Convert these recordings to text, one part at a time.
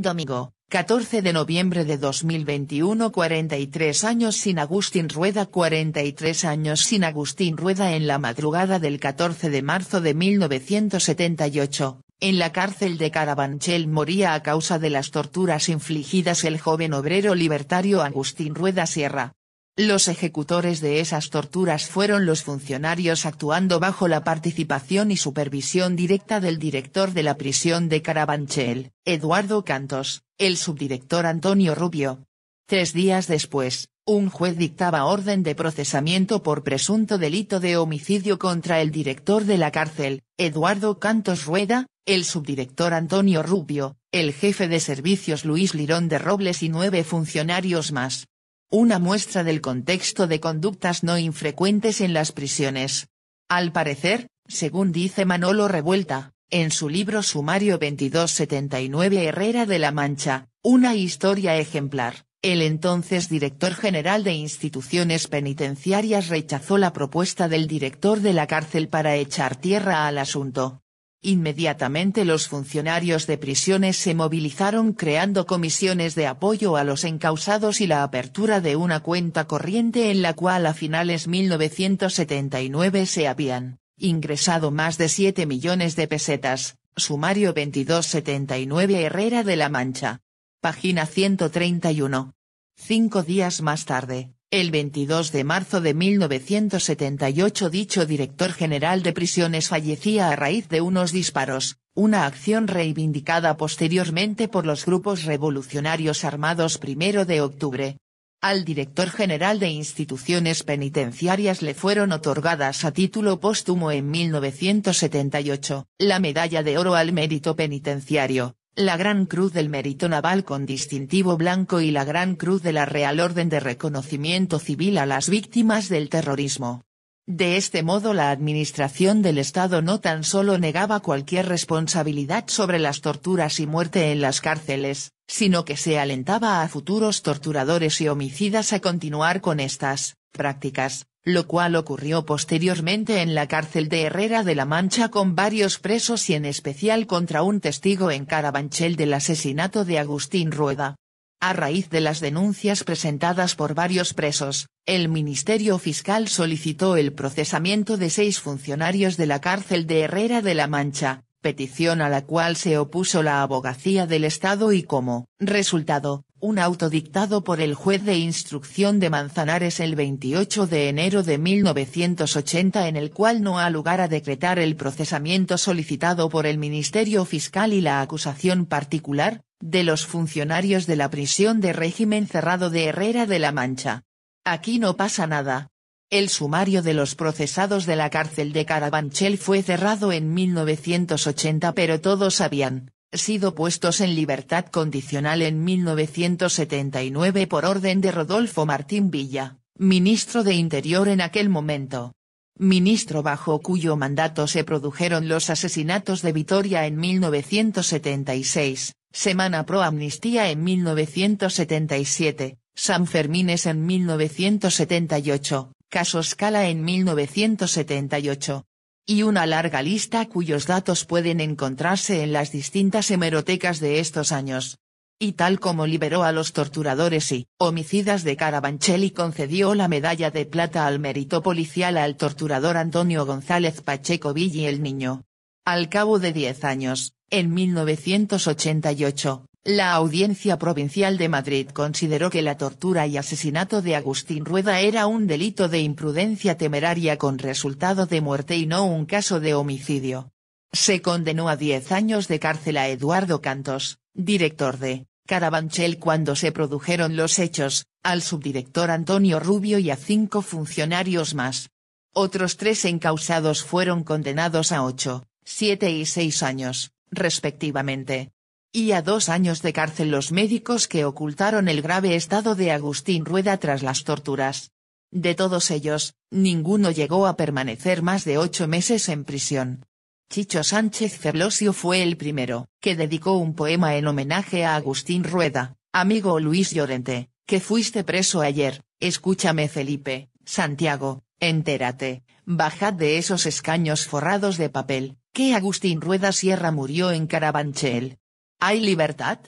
Domingo, 14 de noviembre de 2021 43 años sin Agustín Rueda 43 años sin Agustín Rueda en la madrugada del 14 de marzo de 1978, en la cárcel de Carabanchel moría a causa de las torturas infligidas el joven obrero libertario Agustín Rueda Sierra, los ejecutores de esas torturas fueron los funcionarios actuando bajo la participación y supervisión directa del director de la prisión de Carabanchel, Eduardo Cantos, el subdirector Antonio Rubio. Tres días después, un juez dictaba orden de procesamiento por presunto delito de homicidio contra el director de la cárcel, Eduardo Cantos Rueda, el subdirector Antonio Rubio, el jefe de servicios Luis Lirón de Robles y nueve funcionarios más. Una muestra del contexto de conductas no infrecuentes en las prisiones. Al parecer, según dice Manolo Revuelta, en su libro Sumario 2279 Herrera de la Mancha, una historia ejemplar, el entonces director general de instituciones penitenciarias rechazó la propuesta del director de la cárcel para echar tierra al asunto, Inmediatamente los funcionarios de prisiones se movilizaron creando comisiones de apoyo a los encausados y la apertura de una cuenta corriente en la cual a finales 1979 se habían ingresado más de 7 millones de pesetas, sumario 2279 Herrera de la Mancha. Página 131. Cinco días más tarde, el 22 de marzo de 1978 dicho director general de prisiones fallecía a raíz de unos disparos, una acción reivindicada posteriormente por los grupos revolucionarios armados Primero de octubre. Al director general de instituciones penitenciarias le fueron otorgadas a título póstumo en 1978, la Medalla de Oro al Mérito Penitenciario, la Gran Cruz del Mérito Naval con distintivo blanco y la Gran Cruz de la Real Orden de Reconocimiento Civil a las víctimas del terrorismo. De este modo la administración del Estado no tan solo negaba cualquier responsabilidad sobre las torturas y muerte en las cárceles, sino que se alentaba a futuros torturadores y homicidas a continuar con estas prácticas, lo cual ocurrió posteriormente en la cárcel de Herrera de la Mancha con varios presos y en especial contra un testigo en Carabanchel del asesinato de Agustín Rueda. A raíz de las denuncias presentadas por varios presos, el Ministerio Fiscal solicitó el procesamiento de seis funcionarios de la cárcel de Herrera de la Mancha, petición a la cual se opuso la Abogacía del Estado y como, resultado, un auto dictado por el juez de instrucción de Manzanares el 28 de enero de 1980 en el cual no ha lugar a decretar el procesamiento solicitado por el Ministerio Fiscal y la acusación particular, de los funcionarios de la prisión de régimen cerrado de Herrera de la Mancha. Aquí no pasa nada. El sumario de los procesados de la cárcel de Carabanchel fue cerrado en 1980 pero todos sabían, sido puestos en libertad condicional en 1979 por orden de Rodolfo Martín Villa, ministro de Interior en aquel momento. Ministro bajo cuyo mandato se produjeron los asesinatos de Vitoria en 1976, Semana Pro Amnistía en 1977, San Fermines en 1978, Caso Scala en 1978, y una larga lista cuyos datos pueden encontrarse en las distintas hemerotecas de estos años. Y tal como liberó a los torturadores y homicidas de Carabanchel concedió la medalla de plata al mérito policial al torturador Antonio González Pacheco Villi el Niño. Al cabo de diez años, en 1988, la Audiencia Provincial de Madrid consideró que la tortura y asesinato de Agustín Rueda era un delito de imprudencia temeraria con resultado de muerte y no un caso de homicidio. Se condenó a 10 años de cárcel a Eduardo Cantos, director de Carabanchel cuando se produjeron los hechos, al subdirector Antonio Rubio y a cinco funcionarios más. Otros tres encausados fueron condenados a ocho, siete y seis años, respectivamente y a dos años de cárcel los médicos que ocultaron el grave estado de Agustín Rueda tras las torturas. De todos ellos, ninguno llegó a permanecer más de ocho meses en prisión. Chicho Sánchez Ferlosio fue el primero, que dedicó un poema en homenaje a Agustín Rueda, amigo Luis Llorente, que fuiste preso ayer, escúchame Felipe, Santiago, entérate, bajad de esos escaños forrados de papel, que Agustín Rueda Sierra murió en Carabanchel, ¿Hay libertad?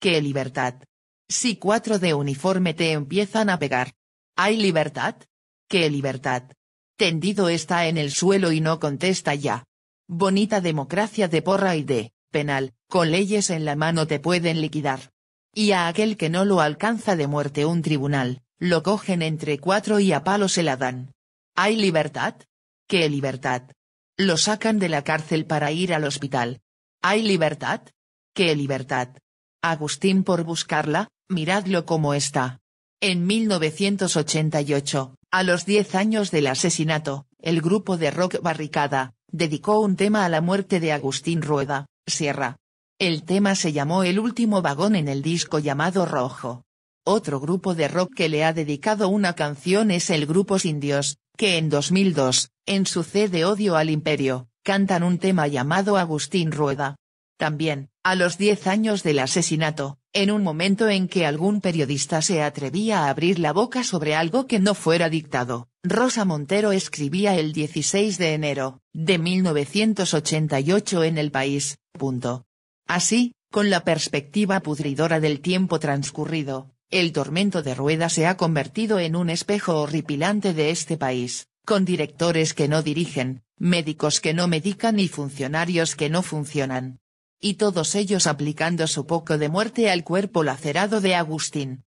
¿Qué libertad? Si cuatro de uniforme te empiezan a pegar. ¿Hay libertad? ¿Qué libertad? Tendido está en el suelo y no contesta ya. Bonita democracia de porra y de, penal, con leyes en la mano te pueden liquidar. Y a aquel que no lo alcanza de muerte un tribunal, lo cogen entre cuatro y a palo se la dan. ¿Hay libertad? ¿Qué libertad? Lo sacan de la cárcel para ir al hospital. ¿Hay libertad? ¡Qué libertad! Agustín por buscarla, miradlo como está. En 1988, a los 10 años del asesinato, el grupo de rock Barricada, dedicó un tema a la muerte de Agustín Rueda, Sierra. El tema se llamó El último vagón en el disco llamado Rojo. Otro grupo de rock que le ha dedicado una canción es el grupo Indios, que en 2002, en su C de Odio al Imperio, cantan un tema llamado Agustín Rueda. También, a los 10 años del asesinato, en un momento en que algún periodista se atrevía a abrir la boca sobre algo que no fuera dictado, Rosa Montero escribía el 16 de enero, de 1988 en El País, punto. Así, con la perspectiva pudridora del tiempo transcurrido, el tormento de rueda se ha convertido en un espejo horripilante de este país, con directores que no dirigen, médicos que no medican y funcionarios que no funcionan y todos ellos aplicando su poco de muerte al cuerpo lacerado de Agustín.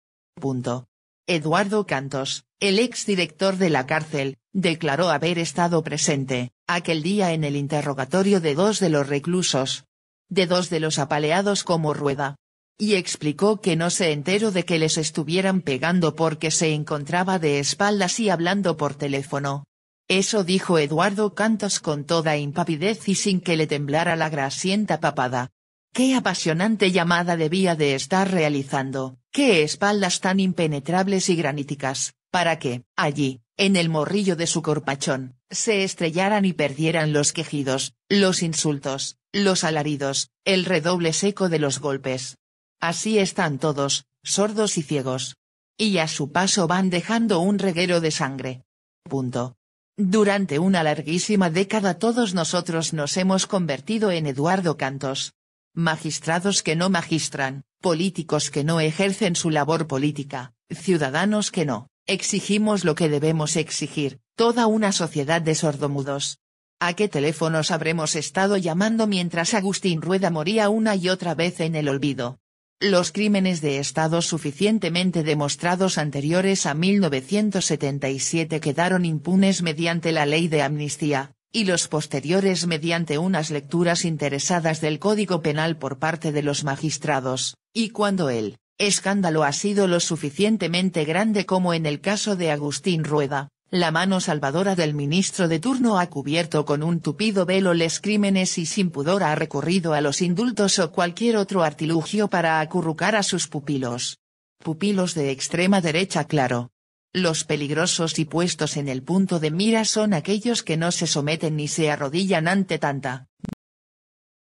Eduardo Cantos, el ex director de la cárcel, declaró haber estado presente, aquel día en el interrogatorio de dos de los reclusos. De dos de los apaleados como rueda. Y explicó que no se enteró de que les estuvieran pegando porque se encontraba de espaldas y hablando por teléfono. Eso dijo Eduardo Cantos con toda impavidez y sin que le temblara la grasienta papada. Qué apasionante llamada debía de estar realizando, qué espaldas tan impenetrables y graníticas, para que, allí, en el morrillo de su corpachón, se estrellaran y perdieran los quejidos, los insultos, los alaridos, el redoble seco de los golpes. Así están todos, sordos y ciegos. Y a su paso van dejando un reguero de sangre. Punto. Durante una larguísima década todos nosotros nos hemos convertido en Eduardo Cantos. Magistrados que no magistran, políticos que no ejercen su labor política, ciudadanos que no, exigimos lo que debemos exigir, toda una sociedad de sordomudos. ¿A qué teléfonos habremos estado llamando mientras Agustín Rueda moría una y otra vez en el olvido? Los crímenes de Estado suficientemente demostrados anteriores a 1977 quedaron impunes mediante la ley de amnistía, y los posteriores mediante unas lecturas interesadas del Código Penal por parte de los magistrados, y cuando el escándalo ha sido lo suficientemente grande como en el caso de Agustín Rueda, la mano salvadora del ministro de turno ha cubierto con un tupido velo les crímenes y sin pudor ha recurrido a los indultos o cualquier otro artilugio para acurrucar a sus pupilos. Pupilos de extrema derecha claro. Los peligrosos y puestos en el punto de mira son aquellos que no se someten ni se arrodillan ante tanta